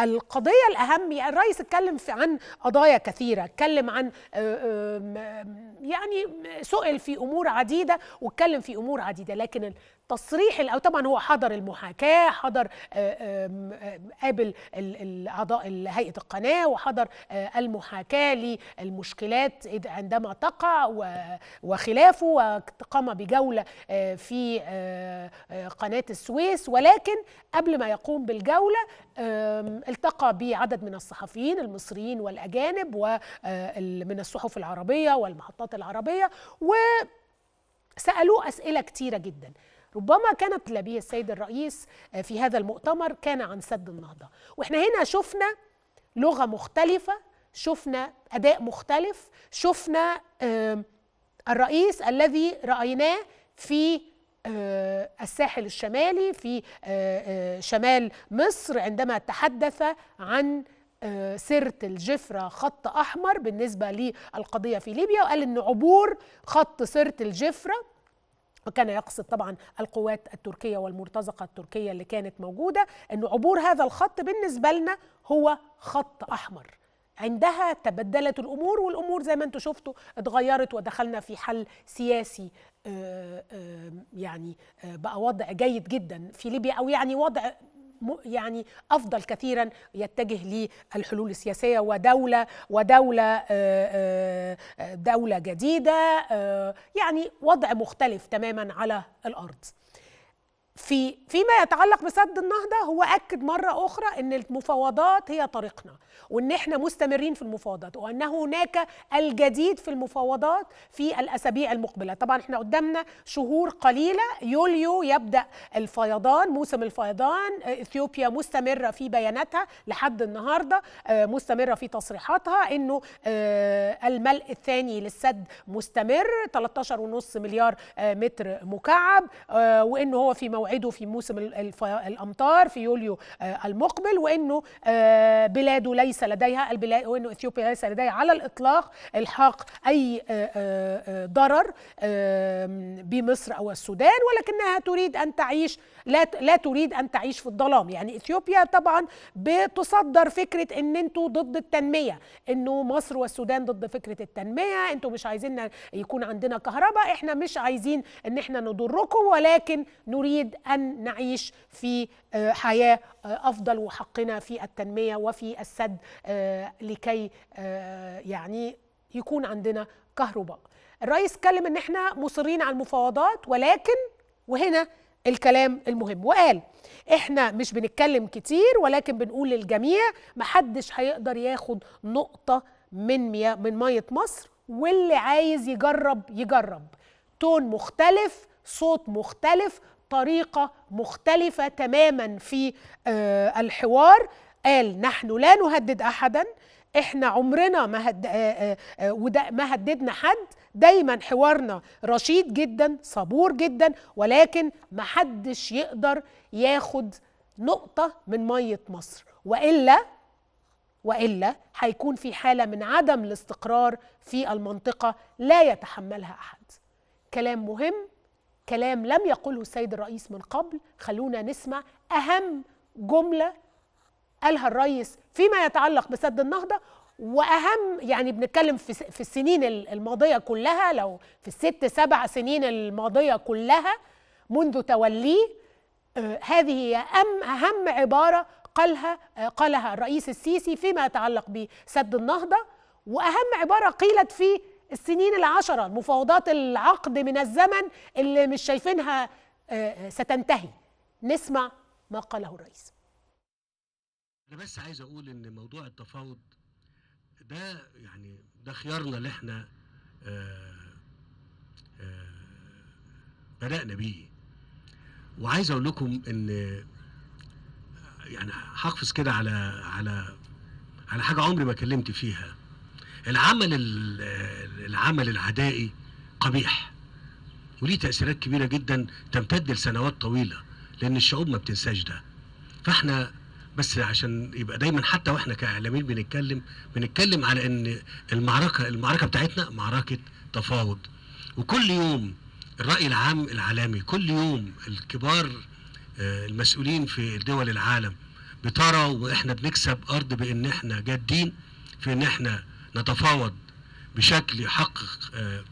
القضية الأهم يعني الرئيس اتكلم في عن قضايا كثيرة اتكلم عن آه، آه، يعني سئل في أمور عديدة واتكلم في أمور عديدة لكن تصريح او طبعا هو حضر المحاكاه حضر آه، قابل اعضاء هيئه القناه وحضر آه، المحاكاه للمشكلات عندما تقع وخلافه وقام بجوله آه، في قناه السويس ولكن قبل ما يقوم بالجوله التقى بعدد من الصحفيين المصريين والاجانب ومن الصحف العربيه والمحطات العربيه و سألوه أسئلة كتيرة جدا ربما كانت لبيه السيد الرئيس آه، في هذا المؤتمر كان عن سد النهضة وإحنا هنا شفنا لغة مختلفة شفنا أداء مختلف شفنا الرئيس الذي رأيناه في آه، الساحل الشمالي في آه، شمال مصر عندما تحدث عن سرت الجفرة خط أحمر بالنسبة للقضية في ليبيا وقال أن عبور خط سرت الجفرة وكان يقصد طبعا القوات التركيه والمرتزقه التركيه اللي كانت موجوده ان عبور هذا الخط بالنسبه لنا هو خط احمر عندها تبدلت الامور والامور زي ما انتم شفتوا اتغيرت ودخلنا في حل سياسي آه، آه، يعني آه، بقى وضع جيد جدا في ليبيا او يعني وضع يعني افضل كثيرا يتجه للحلول السياسيه ودوله ودوله آه، آه، دوله جديده آه، يعني وضع مختلف تماما على الارض في فيما يتعلق بسد النهضه هو اكد مره اخرى ان المفاوضات هي طريقنا وان احنا مستمرين في المفاوضات وان هناك الجديد في المفاوضات في الاسابيع المقبله طبعا احنا قدامنا شهور قليله يوليو يبدا الفيضان موسم الفيضان اثيوبيا مستمره في بياناتها لحد النهارده آه، مستمره في تصريحاتها انه آه، الملء الثاني للسد مستمر 13.5 مليار آه، متر مكعب وانه هو في موعد موعده في موسم الامطار في يوليو آه، المقبل وانه آه، بلاده ليس لديها البلاد وانه اثيوبيا ليس لديها على الاطلاق الحاق اي آه، ضرر بمصر او السودان ولكنها تريد ان تعيش لا لا تريد ان تعيش في الظلام يعني اثيوبيا طبعا بتصدر فكره ان انتوا ضد التنميه انه مصر والسودان ضد فكره التنميه انتوا مش عايزين يكون عندنا كهرباء احنا مش عايزين ان احنا نضركم ولكن نريد نريد أن نعيش في آه، حياة آه، أفضل وحقنا في التنمية وفي السد آه، لكي يعني يكون عندنا كهرباء الرئيس اتكلم ان احنا مصرين على المفاوضات ولكن وهنا الكلام المهم وقال احنا مش بنتكلم كتير ولكن بنقول للجميع محدش هيقدر ياخد نقطة من مياه من مية مصر واللي عايز يجرب يجرب تون مختلف صوت مختلف طريقه مختلفه تماما في آه، الحوار قال نحن لا نهدد احدا احنا عمرنا ما هد... آه، آه، وده ما هددنا حد دايما حوارنا رشيد جدا صبور جدا ولكن ما حدش يقدر ياخد نقطة من مية مصر وإلا وإلا هيكون في حالة من عدم الاستقرار في المنطقة لا يتحملها أحد كلام مهم كلام لم يقله السيد الرئيس من قبل خلونا نسمع أهم جملة قالها الرئيس فيما يتعلق بسد النهضة واهم يعني بنتكلم في في السنين الماضيه كلها لو في الست سبع سنين الماضيه كلها منذ توليه آه، هذه هي أم اهم عباره قالها آه، قالها الرئيس السيسي فيما يتعلق بسد النهضه واهم عباره قيلت في السنين العشرة مفاوضات العقد من الزمن اللي مش شايفينها آه، آه، ستنتهي نسمع ما قاله الرئيس أنا بس عايز أقول إن موضوع التفاوض ده يعني ده خيارنا اللي إحنا آه، بدأنا بيه وعايز أقول لكم إن يعني هقفز كده على على على حاجة عمري ما كلمت فيها العمل العمل العدائي قبيح وليه تأثيرات كبيرة جدا تمتد لسنوات طويلة لأن الشعوب ما بتنساش ده فاحنا بس عشان يبقى دايما حتى واحنا كاعلاميين بنتكلم بنتكلم على ان المعركه المعركه بتاعتنا معركه تفاوض وكل يوم الراي العام العالمي كل يوم الكبار آه، المسؤولين في دول العالم بترى واحنا بنكسب ارض بان احنا جادين في ان احنا نتفاوض بشكل يحقق آه،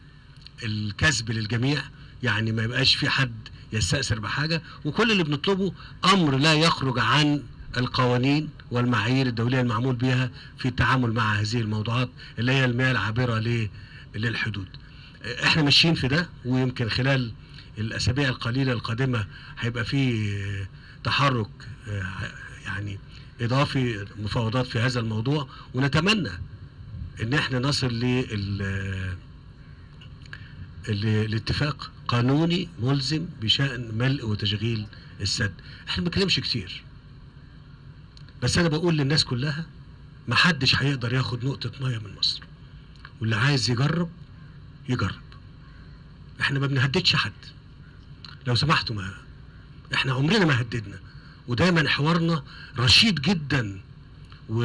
الكسب للجميع يعني ما يبقاش في حد يستأثر بحاجة وكل اللي بنطلبه أمر لا يخرج عن القوانين والمعايير الدولية المعمول بها في التعامل مع هذه الموضوعات اللي هي المياه العابرة للحدود آه، احنا ماشيين في ده ويمكن خلال الأسابيع القليلة القادمة هيبقى في آه، تحرك يعني إضافي مفاوضات في هذا الموضوع ونتمنى ان احنا نصل لل الاتفاق قانوني ملزم بشان ملء وتشغيل السد احنا ما بنتكلمش كتير بس انا بقول للناس كلها ما حدش هيقدر ياخد نقطه ميه من مصر واللي عايز يجرب يجرب احنا ما بنهددش حد لو سمحتوا ما احنا عمرنا ما هددنا ودايما حوارنا رشيد جدا و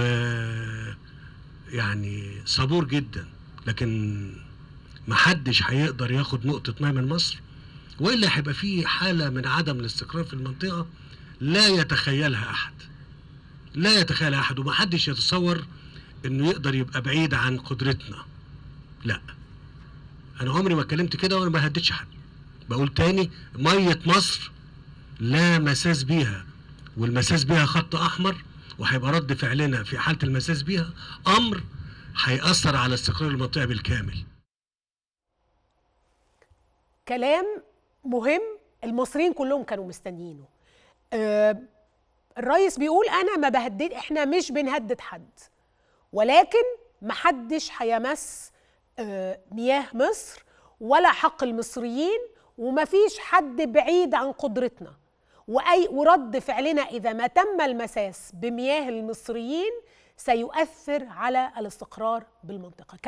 يعني صبور جدا لكن محدش هيقدر ياخد نقطة ما من مصر وإلا هيبقى في حالة من عدم الاستقرار في المنطقة لا يتخيلها أحد لا يتخيلها أحد ومحدش يتصور إنه يقدر يبقى بعيد عن قدرتنا لا أنا عمري ما اتكلمت كده وأنا ما بهددش حد بقول تاني مية مصر لا مساس بيها والمساس بيها خط أحمر وهيبقى رد فعلنا في حاله المساس بيها امر هيأثر على استقرار المنطقه بالكامل. كلام مهم المصريين كلهم كانوا مستنيينه. أه الرئيس بيقول انا ما بهدد احنا مش بنهدد حد ولكن محدش هيمس أه مياه مصر ولا حق المصريين ومفيش حد بعيد عن قدرتنا واي ورد فعلنا اذا ما تم المساس بمياه المصريين سيؤثر على الاستقرار بالمنطقه